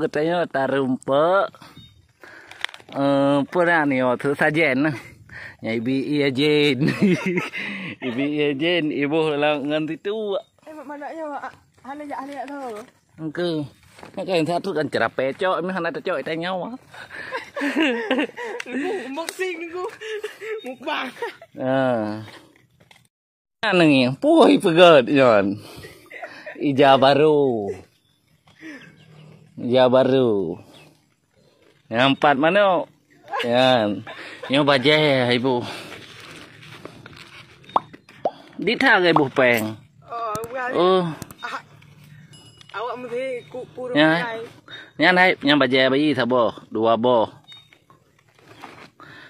katanya tarumpa eh pernah ni waktu tu sajen nya ibi ia jen ibi ia jen ibu lang ngan situ eh mana manaknya hale ja hale ja tu engke nak kan satu kan cerape cok mi hanat cok tai nyau ah mok sing ku mok bang ah nang ni puoi pegot jon ija baru Ya baru. Yang empat mana? Ya. Ini bajai ya, Ibu. Di tak Ibu peng? Oh. oh. Ah, awak mesti kupur mai. Ya. Ni ya, nai yang bajai bayi sabo, dua bo.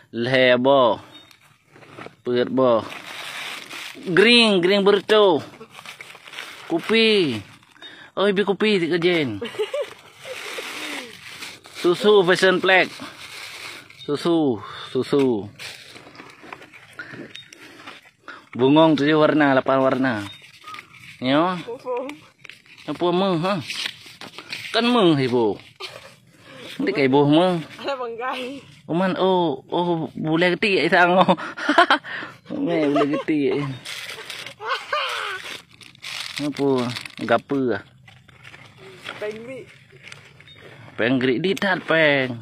Leh bo. Pert bo. Green, green bertu, kopi, Oh, ibu kopi dikejen. Hehehe. susu fashion black, susu susu bungong tujuh warna lapan warna yo ya? apa mung ha kan mung ibu ni kai bu mung. ada Oman, oh, oh, boleh geti ya, sang. Me, boleh geti ya. Apa, gapa lah. Peng gerik di dat peng.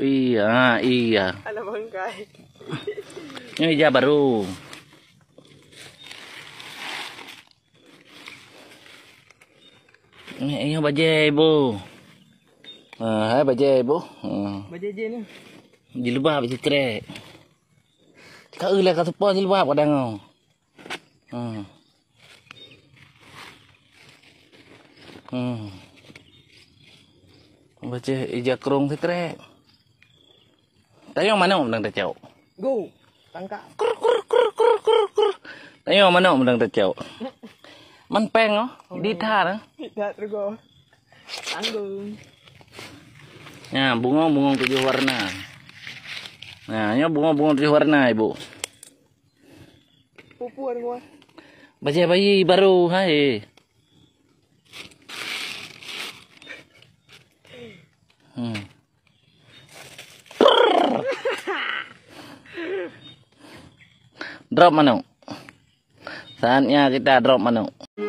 Iya, iya. Alah bangkai. Ini dia baru. Ini ini bajai bu. Ah, hai bajai bu. Ah. Bajai je ni. Jilba bajai trek. Kau ulah kat sepa jilba kat dang kau. Ah. Hmm. Ah. Hmm. Baca ejak kerong sekret. Tanya orang mana orang tercau? Go. tangka Kur, kur, kur, kur, kur, kur. Tanya orang mana orang tercau? Man peng oh. oh Ditar. Eh. Ditar tergo. Tanggung. Ya, bunga-bunga tujuh warna. Nah, ya, ini ya bunga-bunga tujuh warna, Ibu. Pupu ada gua. Baca bayi baru, hai. drop manok saatnya kita drop manok